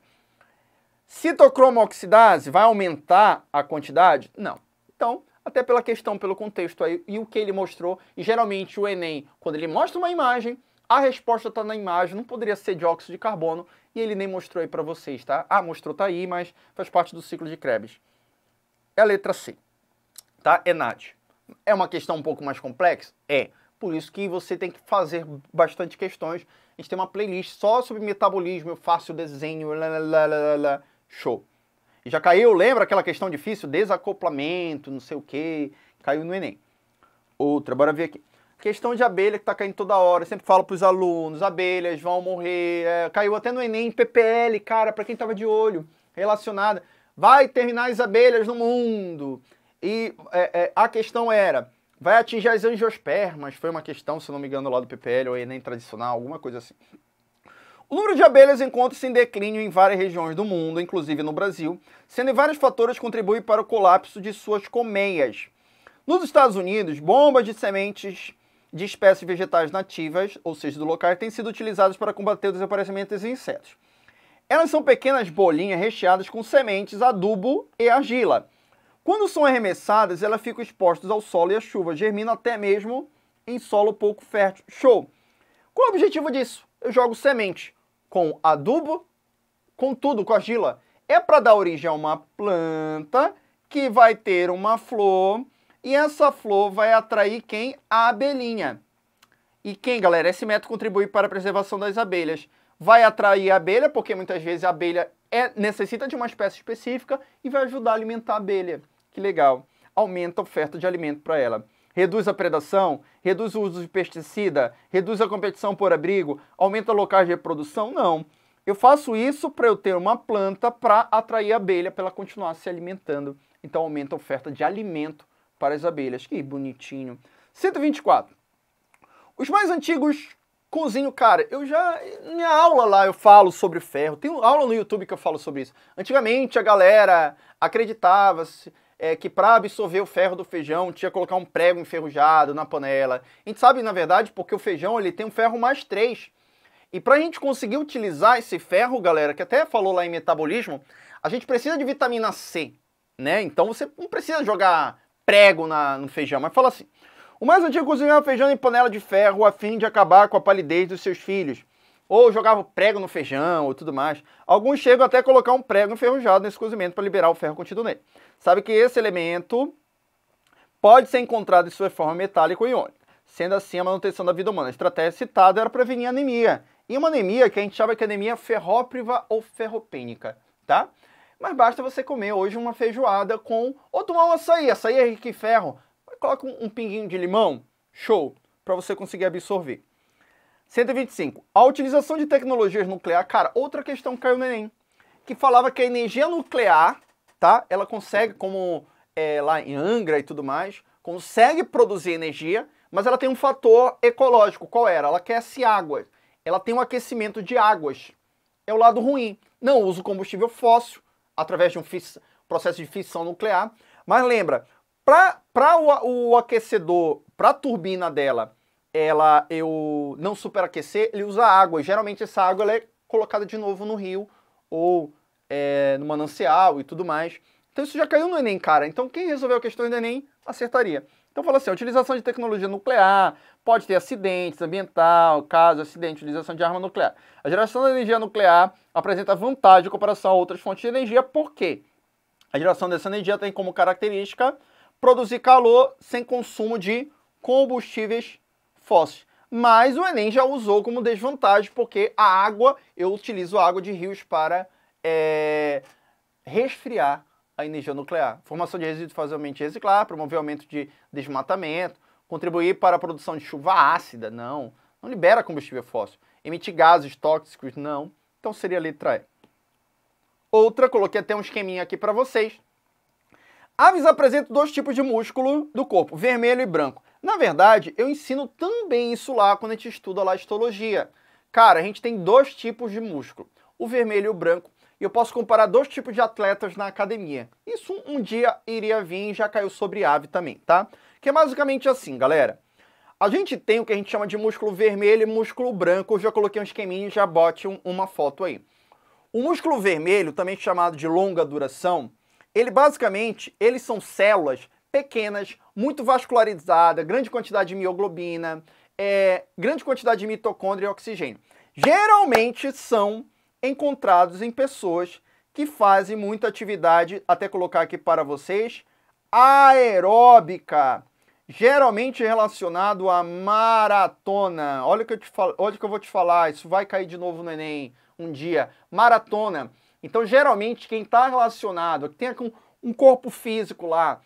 Citocromo oxidase vai aumentar a quantidade? Não. Então, até pela questão, pelo contexto aí, e o que ele mostrou. E geralmente o Enem, quando ele mostra uma imagem, a resposta está na imagem, não poderia ser dióxido de carbono, e ele nem mostrou aí para vocês, tá? Ah, mostrou, tá aí, mas faz parte do ciclo de Krebs. É a letra C, tá? ENAD. É, é uma questão um pouco mais complexa? É. Por isso que você tem que fazer bastante questões. A gente tem uma playlist só sobre metabolismo, eu faço o desenho, lá, show. Já caiu, lembra aquela questão difícil? Desacoplamento, não sei o quê. Caiu no Enem. Outra, bora ver aqui. Questão de abelha que tá caindo toda hora. Eu sempre falo pros alunos, abelhas vão morrer. É, caiu até no Enem, PPL, cara, para quem tava de olho, relacionada. Vai terminar as abelhas no mundo. E é, é, a questão era, vai atingir as angiospermas, foi uma questão, se não me engano, lá do PPL ou Enem tradicional, alguma coisa assim. O número de abelhas encontra-se em declínio em várias regiões do mundo, inclusive no Brasil, sendo que vários fatores contribuem para o colapso de suas colmeias. Nos Estados Unidos, bombas de sementes de espécies vegetais nativas, ou seja, do local, têm sido utilizadas para combater o desaparecimento dos insetos. Elas são pequenas bolinhas recheadas com sementes, adubo e argila. Quando são arremessadas, elas ficam expostas ao solo e à chuva, germinam até mesmo em solo pouco fértil. Show! Qual o objetivo disso? eu jogo semente com adubo, com tudo, com argila. É para dar origem a uma planta que vai ter uma flor e essa flor vai atrair quem? A abelhinha. E quem, galera? Esse método contribui para a preservação das abelhas. Vai atrair a abelha, porque muitas vezes a abelha é, necessita de uma espécie específica e vai ajudar a alimentar a abelha. Que legal. Aumenta a oferta de alimento para ela. Reduz a predação, reduz o uso de pesticida, reduz a competição por abrigo, aumenta locais de reprodução? Não. Eu faço isso para eu ter uma planta para atrair a abelha para ela continuar se alimentando. Então aumenta a oferta de alimento para as abelhas. Que bonitinho. 124. Os mais antigos cozinho, cara, eu já. Minha aula lá eu falo sobre ferro. Tem aula no YouTube que eu falo sobre isso. Antigamente a galera acreditava se é, que para absorver o ferro do feijão tinha que colocar um prego enferrujado na panela. A gente sabe, na verdade, porque o feijão ele tem um ferro mais 3. E para a gente conseguir utilizar esse ferro, galera, que até falou lá em metabolismo, a gente precisa de vitamina C, né? Então você não precisa jogar prego na, no feijão, mas fala assim. O mais antigo cozinhava feijão em panela de ferro a fim de acabar com a palidez dos seus filhos. Ou jogava prego no feijão ou tudo mais. Alguns chegam até a colocar um prego enferrujado nesse cozimento para liberar o ferro contido nele sabe que esse elemento pode ser encontrado em sua forma metálica ou iônica. Sendo assim, a manutenção da vida humana, a estratégia citada era prevenir anemia. E uma anemia que a gente chama que anemia ferrópriva ou ferropênica, tá? Mas basta você comer hoje uma feijoada com ou tomar um açaí, açaí é rico em ferro, coloca um, um pinguinho de limão, show, para você conseguir absorver. 125. A utilização de tecnologias nucleares, cara, outra questão caiu no Enem, que falava que a energia nuclear tá? Ela consegue, como é, lá em Angra e tudo mais, consegue produzir energia, mas ela tem um fator ecológico. Qual era? Ela aquece água. Ela tem um aquecimento de águas. É o lado ruim. Não usa combustível fóssil através de um processo de fissão nuclear. Mas lembra, para o, o aquecedor, para a turbina dela, ela eu não superaquecer, ele usa água. E geralmente essa água ela é colocada de novo no rio ou é, no manancial e tudo mais. Então isso já caiu no Enem, cara. Então quem resolveu a questão do Enem acertaria. Então fala assim, a utilização de tecnologia nuclear, pode ter acidentes ambiental, caso, acidente, utilização de arma nuclear. A geração da energia nuclear apresenta vantagem em comparação a outras fontes de energia, por quê? A geração dessa energia tem como característica produzir calor sem consumo de combustíveis fósseis. Mas o Enem já usou como desvantagem, porque a água, eu utilizo água de rios para é, resfriar a energia nuclear. Formação de resíduos facilmente reciclar, promover aumento de desmatamento, contribuir para a produção de chuva ácida, não. Não libera combustível fóssil. Emitir gases tóxicos, não. Então seria a letra E. Outra, coloquei até um esqueminha aqui para vocês. Aves apresentam dois tipos de músculo do corpo, vermelho e branco. Na verdade, eu ensino também isso lá quando a gente estuda a histologia. Cara, a gente tem dois tipos de músculo, o vermelho e o branco e eu posso comparar dois tipos de atletas na academia. Isso um, dia iria vir e já caiu sobre ave também, tá? Que é basicamente assim, galera. A gente tem o que a gente chama de músculo vermelho e músculo branco. Eu já coloquei um esqueminha e já bote um, uma foto aí. O músculo vermelho, também chamado de longa duração, ele basicamente, eles são células pequenas, muito vascularizada, grande quantidade de mioglobina, é, grande quantidade de mitocôndria e oxigênio. Geralmente são encontrados em pessoas que fazem muita atividade, até colocar aqui para vocês, aeróbica, geralmente relacionado à maratona. Olha o que eu te falo, olha que eu vou te falar, isso vai cair de novo no ENEM um dia. Maratona. Então, geralmente quem está relacionado, que tem um corpo físico lá,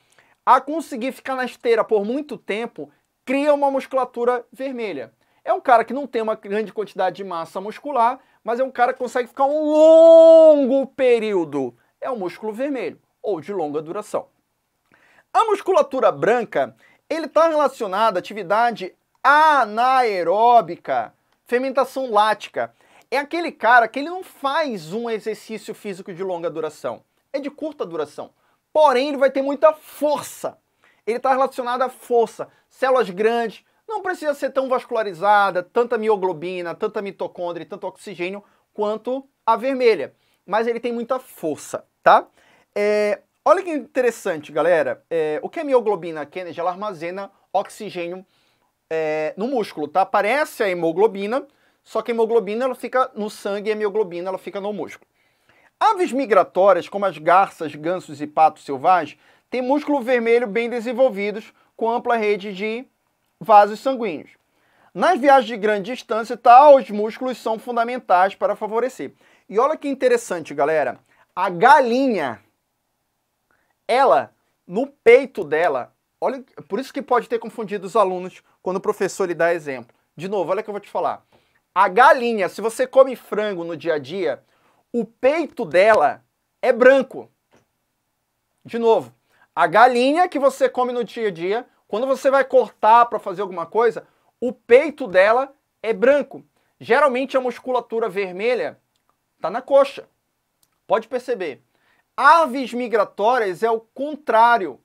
a conseguir ficar na esteira por muito tempo, cria uma musculatura vermelha. É um cara que não tem uma grande quantidade de massa muscular, mas é um cara que consegue ficar um longo período. É um músculo vermelho ou de longa duração. A musculatura branca, ele está relacionada à atividade anaeróbica, fermentação lática. É aquele cara que ele não faz um exercício físico de longa duração, é de curta duração. Porém, ele vai ter muita força. Ele está relacionado à força, células grandes, não precisa ser tão vascularizada, tanta mioglobina, tanta mitocôndria, tanto oxigênio quanto a vermelha. Mas ele tem muita força, tá? É, olha que interessante, galera. É, o que é mioglobina Kennedy? Ela armazena oxigênio é, no músculo, tá? Parece a hemoglobina, só que a hemoglobina ela fica no sangue e a mioglobina ela fica no músculo. Aves migratórias, como as garças, gansos e patos selvagens, têm músculo vermelho bem desenvolvidos, com ampla rede de vasos sanguíneos. Nas viagens de grande distância, tal, os músculos são fundamentais para favorecer. E olha que interessante, galera. A galinha, ela, no peito dela, olha, por isso que pode ter confundido os alunos quando o professor lhe dá exemplo. De novo, olha que eu vou te falar. A galinha, se você come frango no dia a dia, o peito dela é branco. De novo, a galinha que você come no dia a dia, quando você vai cortar para fazer alguma coisa, o peito dela é branco. Geralmente a musculatura vermelha está na coxa. Pode perceber. Aves migratórias é o contrário.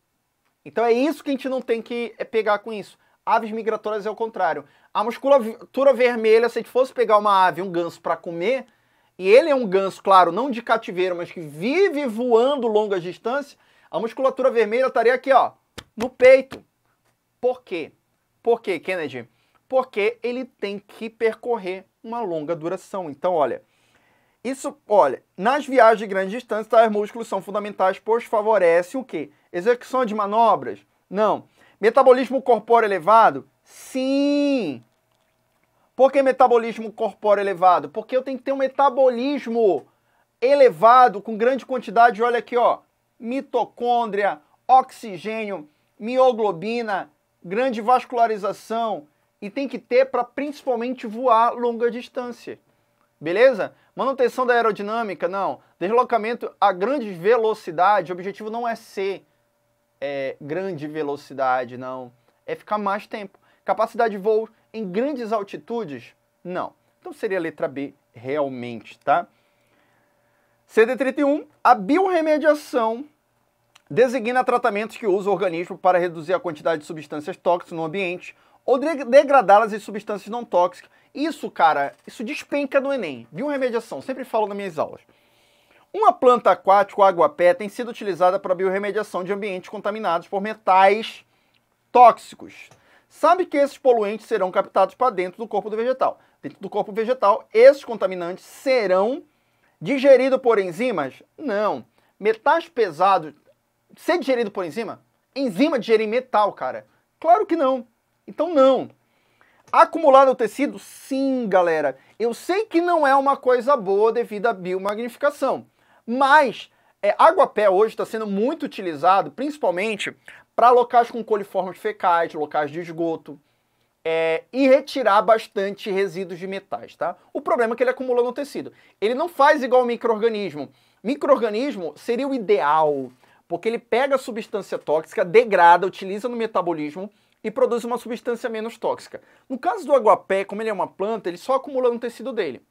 Então é isso que a gente não tem que eh, pegar com isso. Aves migratórias é o contrário. A musculatura vermelha, se a gente fosse pegar uma ave, um ganso para comer, e ele é um ganso, claro, não de cativeiro, mas que vive voando longas distâncias, a musculatura vermelha estaria aqui, ó, no peito. Por quê? Por quê, Kennedy? Porque ele tem que percorrer uma longa duração. Então, olha, isso, olha, nas viagens de grande distância, tais músculos são fundamentais, pois favorecem o quê? Execução de manobras? Não. Metabolismo corpóreo elevado? Sim! Por que metabolismo corpóreo elevado? Porque eu tenho que ter um metabolismo elevado com grande quantidade, olha aqui, ó, mitocôndria, oxigênio, mioglobina, grande vascularização e tem que ter para principalmente voar longa distância. Beleza? Manutenção da aerodinâmica, não. Deslocamento a grande velocidade, o objetivo não é ser é, grande velocidade, não. É ficar mais tempo. Capacidade de voo em grandes altitudes, não. Então seria a letra B realmente, tá? CD31, a biorremediação Designa tratamentos que usa o organismo para reduzir a quantidade de substâncias tóxicas no ambiente ou de degradá-las em substâncias não tóxicas. Isso, cara, isso despenca no Enem. remediação. sempre falo nas minhas aulas. Uma planta aquática, água-pé, tem sido utilizada para biorremediação de ambientes contaminados por metais tóxicos. Sabe que esses poluentes serão captados para dentro do corpo do vegetal. Dentro do corpo vegetal, esses contaminantes serão digeridos por enzimas? Não. Metais pesados ser digerido por enzima? Enzima digerir metal, cara? Claro que não. Então não. Acumular no tecido? Sim, galera. Eu sei que não é uma coisa boa devido à biomagnificação, mas é, pé hoje está sendo muito utilizado, principalmente para locais com coliformes fecais, locais de esgoto, é, e retirar bastante resíduos de metais, tá? O problema é que ele acumula no tecido. Ele não faz igual ao microorganismo. Microorganismo seria o ideal, porque ele pega a substância tóxica, degrada, utiliza no metabolismo e produz uma substância menos tóxica. No caso do aguapé, como ele é uma planta, ele só acumula no tecido dele.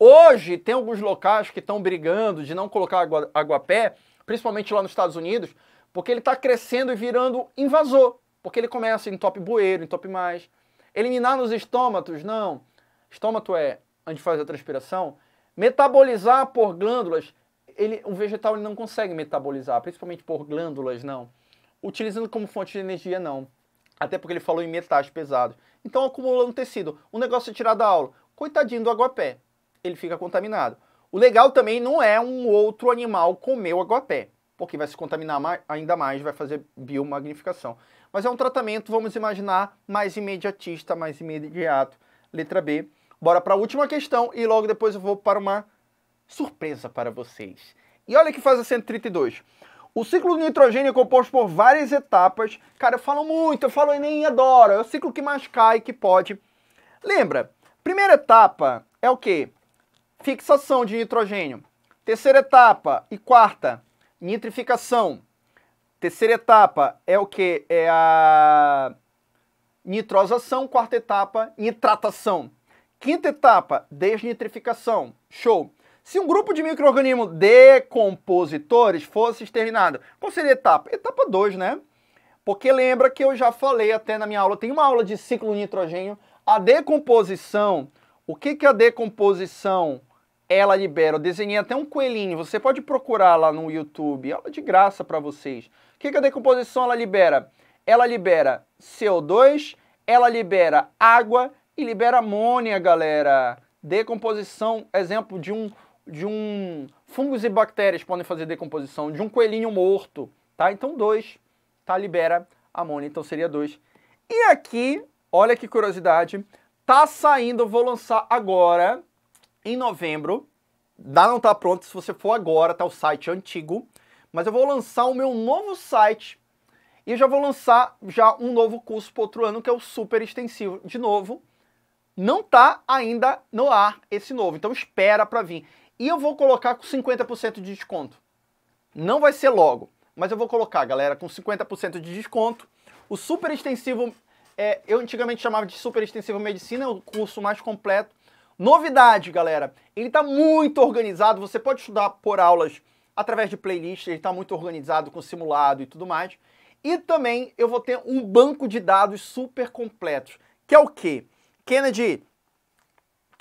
Hoje tem alguns locais que estão brigando de não colocar agu aguapé, principalmente lá nos Estados Unidos, porque ele está crescendo e virando invasor, porque ele começa em top bueiro, em top mais. Eliminar nos estômatos, não. Estômato é onde faz a transpiração. Metabolizar por glândulas ele, o vegetal ele não consegue metabolizar, principalmente por glândulas, não. Utilizando como fonte de energia, não. Até porque ele falou em metais pesados. Então acumula no tecido. O negócio é tirar da aula. Coitadinho do aguapé. Ele fica contaminado. O legal também não é um outro animal comer o aguapé, porque vai se contaminar mais, ainda mais, vai fazer biomagnificação. Mas é um tratamento, vamos imaginar, mais imediatista, mais imediato. Letra B. Bora para a última questão e logo depois eu vou para uma surpresa para vocês. E olha o que faz a 132. O ciclo do nitrogênio é composto por várias etapas. Cara, eu falo muito, eu falo nem adoro. É o ciclo que mais cai, que pode. Lembra, primeira etapa é o quê? Fixação de nitrogênio. Terceira etapa e quarta, nitrificação. Terceira etapa é o que? É a nitrosação. Quarta etapa, nitratação. Quinta etapa, desnitrificação. Show. Se um grupo de micro-organismos decompositores fosse exterminado, qual seria a etapa? Etapa 2, né? Porque lembra que eu já falei até na minha aula, tem uma aula de ciclo de nitrogênio, a decomposição, o que que a decomposição ela libera? Eu desenhei até um coelhinho, você pode procurar lá no YouTube, aula de graça para vocês. O que que a decomposição ela libera? Ela libera CO2, ela libera água e libera amônia, galera. Decomposição, exemplo de um de um fungos e bactérias podem fazer decomposição, de um coelhinho morto, tá? Então dois, tá? Libera amônia, então seria dois. E aqui, olha que curiosidade, tá saindo, vou lançar agora, em novembro, dá não tá pronto, se você for agora, tá o site antigo, mas eu vou lançar o meu novo site e já vou lançar já um novo curso para outro ano, que é o super extensivo. De novo, não tá ainda no ar esse novo, então espera para vir. E eu vou colocar com 50% de desconto. Não vai ser logo, mas eu vou colocar, galera, com 50% de desconto. O super extensivo, é, eu antigamente chamava de super extensivo medicina, é o curso mais completo. Novidade, galera, ele está muito organizado, você pode estudar por aulas através de playlist, ele está muito organizado com simulado e tudo mais. E também eu vou ter um banco de dados super completos, que é o quê? Kennedy,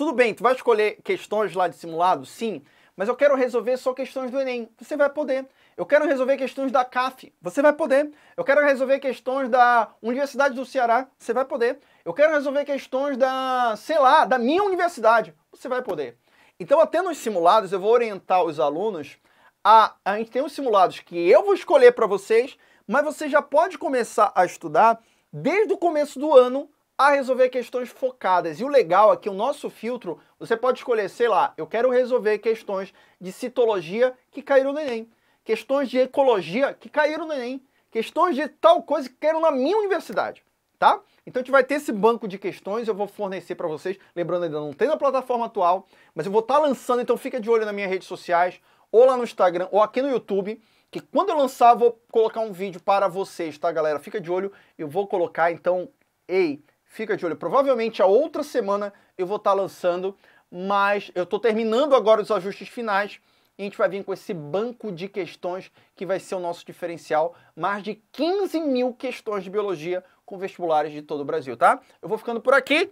tudo bem, tu vai escolher questões lá de simulado? Sim, mas eu quero resolver só questões do Enem. Você vai poder. Eu quero resolver questões da CAF. Você vai poder. Eu quero resolver questões da Universidade do Ceará. Você vai poder. Eu quero resolver questões da, sei lá, da minha universidade. Você vai poder. Então, até nos simulados, eu vou orientar os alunos a. A gente tem os simulados que eu vou escolher para vocês, mas você já pode começar a estudar desde o começo do ano a resolver questões focadas. E o legal é que o nosso filtro, você pode escolher, sei lá, eu quero resolver questões de citologia que caíram no Enem, questões de ecologia que caíram no Enem, questões de tal coisa que caíram na minha universidade, tá? Então a gente vai ter esse banco de questões, eu vou fornecer para vocês, lembrando ainda não tem na plataforma atual, mas eu vou estar tá lançando, então fica de olho nas minhas redes sociais, ou lá no Instagram, ou aqui no YouTube, que quando eu lançar eu vou colocar um vídeo para vocês, tá galera? Fica de olho, eu vou colocar então, ei, fica de olho. Provavelmente a outra semana eu vou estar tá lançando, mas eu estou terminando agora os ajustes finais e a gente vai vir com esse banco de questões que vai ser o nosso diferencial. Mais de 15 mil questões de biologia com vestibulares de todo o Brasil, tá? Eu vou ficando por aqui.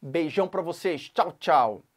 Beijão para vocês. Tchau, tchau.